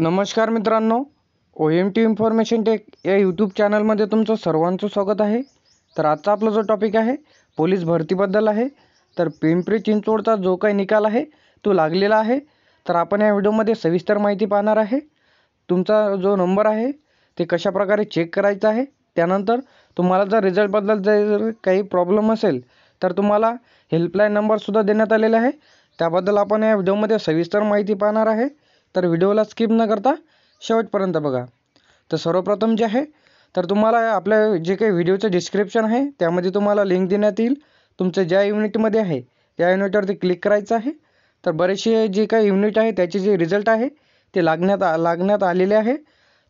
नमस्कार मित्रांनो O M T information tech या यूट्यूब चॅनलमध्ये तुमचं सर्वांचं स्वागत आहे तर आजचा आपला जो टॉपिक आहे पोलीस भरतीबद्दल आहे तर पिंपरी चिंचवडचा जो काही निकाल आहे तो लागलेला आहे तर आपण या व्हिडिओमध्ये सविस्तर माहिती पाहणार आहे तुमचा जो नंबर आहे ते कशाप्रकारे चेक करायचा आहे त्यानंतर तुम्हाला जर रिझल्टबद्दल जर काही प्रॉब्लेम असेल तर तुम्हाला हेल्पलाईन नंबरसुद्धा देण्यात आलेला आहे त्याबद्दल आपण या व्हिडिओमध्ये सविस्तर माहिती पाहणार आहे तर व्हिडिओला स्किप न करता शेवटपर्यंत बघा तर सर्वप्रथम जे आहे तर तुम्हाला आपल्या जे काही व्हिडिओचं डिस्क्रिप्शन आहे त्यामध्ये तुम्हाला लिंक देण्यात येईल तुमचं ज्या युनिटमध्ये आहे त्या युनिटवरती क्लिक करायचं आहे तर बरेचसे जे काही युनिट आहे त्याचे जे रिझल्ट आहे ते लागण्यात लागण्यात आलेले आहे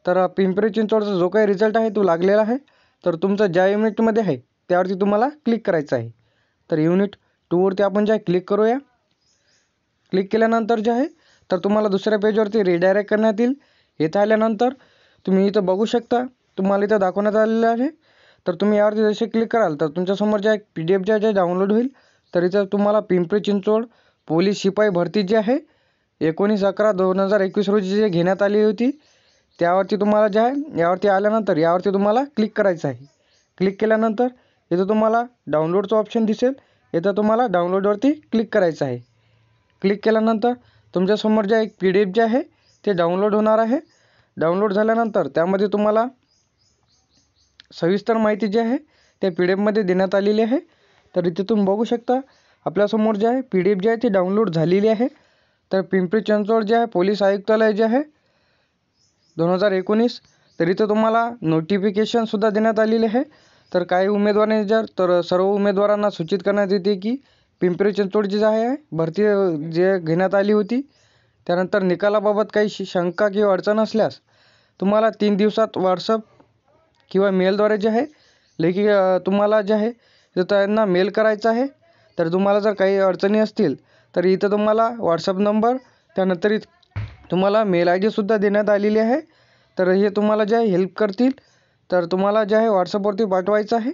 तर पिंपरी चिंचवडचा जो काही रिझल्ट आहे तो लागलेला आहे तर तुमचं ज्या युनिटमध्ये आहे त्यावरती तुम्हाला क्लिक करायचं आहे तर युनिट टूवरती आपण जे आहे क्लिक करूया क्लिक केल्यानंतर जे आहे तर तुम्हाला दुसऱ्या पेजवरती रिडायरेक्ट करण्यात येईल इथं आल्यानंतर तुम्ही इथं बघू शकता तुम्हाला इथं दाखवण्यात आलेलं आहे तर तुम्ही यावरती जसे क्लिक कराल तर तुमच्यासमोर ज्या एक पी डी एफच्या ज्या डाउनलोड होईल तर इथं तुम्हाला पिंपरी चिंचवड पोलीस शिपाई भरती जी आहे एकोणीस अकरा दोन हजार एकवीस रोजी जे घेण्यात आली होती त्यावरती तुम्हाला जे आहे यावरती आल्यानंतर यावरती तुम्हाला क्लिक करायचं आहे क्लिक केल्यानंतर इथं तुम्हाला डाउनलोडचं ऑप्शन दिसेल इथं तुम्हाला डाउनलोडवरती क्लिक करायचं आहे क्लिक केल्यानंतर तुमच्यासमोर जे एक पी डी एफ जे आहे ते डाउनलोड होणार आहे डाउनलोड झाल्यानंतर त्यामध्ये तुम्हाला सविस्तर माहिती जी आहे त्या पी डी एफमध्ये देण्यात आलेली आहे तर इथे तुम्ही बघू शकता आपल्यासमोर जे आहे पी डी एफ जे आहे ती डाउनलोड झालेली आहे तर पिंपरी चिंचवड जे आहे पोलीस आयुक्तालय जे आहे दोन हजार एकोणीस तर इथं तुम्हाला नोटिफिकेशनसुद्धा देण्यात आलेली आहे तर काही उमेदवारांनी जर तर सर्व उमेदवारांना सूचित करण्यात येते की पिंपरी चिंचवड जी आहे भरती जे घेण्यात आली होती त्यानंतर निकालाबाबत काही शंका किंवा अडचण असल्यास तुम्हाला तीन दिवसात व्हॉट्सअप किंवा मेलद्वारे जे आहे लेखी तुम्हाला जे आहे त्यांना मेल करायचं आहे तर तुम्हाला जर काही अडचणी असतील तर इथं तुम्हाला व्हॉट्सअप नंबर त्यानंतर इथ तुम्हाला मेल आय डीसुद्धा देण्यात आलेली आहे तर हे तुम्हाला जे आहे हेल्प करतील तर तुम्हाला जे आहे व्हॉट्सअपवरती पाठवायचं आहे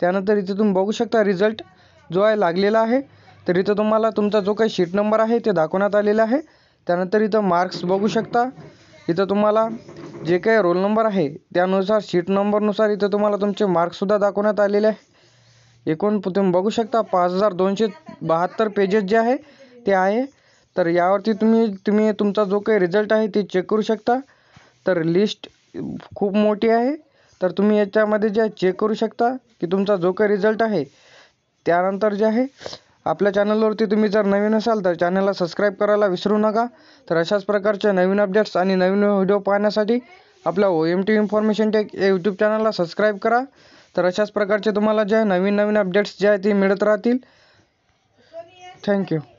त्यानंतर इथे तुम्ही बघू शकता रिझल्ट जो आहे लागलेला आहे तर इथं तुम्हाला तुमचा जो काही शीट नंबर आहे ते दाखवण्यात आलेला आहे त्यानंतर इथं मार्क्स बघू शकता इथं तुम्हाला जे काही रोल नंबर आहे त्यानुसार शीट नंबरनुसार इथं तुम्हाला तुमचे मार्क्ससुद्धा दाखवण्यात आलेले आहे एकूण तुम्ही बघू शकता पाच हजार दोनशे बहात्तर पेजेस जे आहे ते आहे तर यावरती तुम्ही तुम्ही तुमचा जो काही रिझल्ट आहे ते चेक करू शकता तर लिस्ट खूप मोठी आहे तर तुम्ही याच्यामध्ये जे चेक करू शकता की तुमचा जो काही रिझल्ट आहे त्यानंतर जे आहे आपल्या चॅनलवरती तुम्ही जर नवीन असाल तर चॅनलला सबस्क्राईब करायला विसरू नका तर अशाच प्रकारच्या नवीन अपडेट्स आणि नवीन व्हिडिओ पाहण्यासाठी आपल्या O M T information tech या यूट्यूब चॅनलला सबस्क्राईब करा तर अशाच प्रकारचे तुम्हाला जे आहे नवीन नवीन अपडेट्स जे आहे ते मिळत राहतील थँक्यू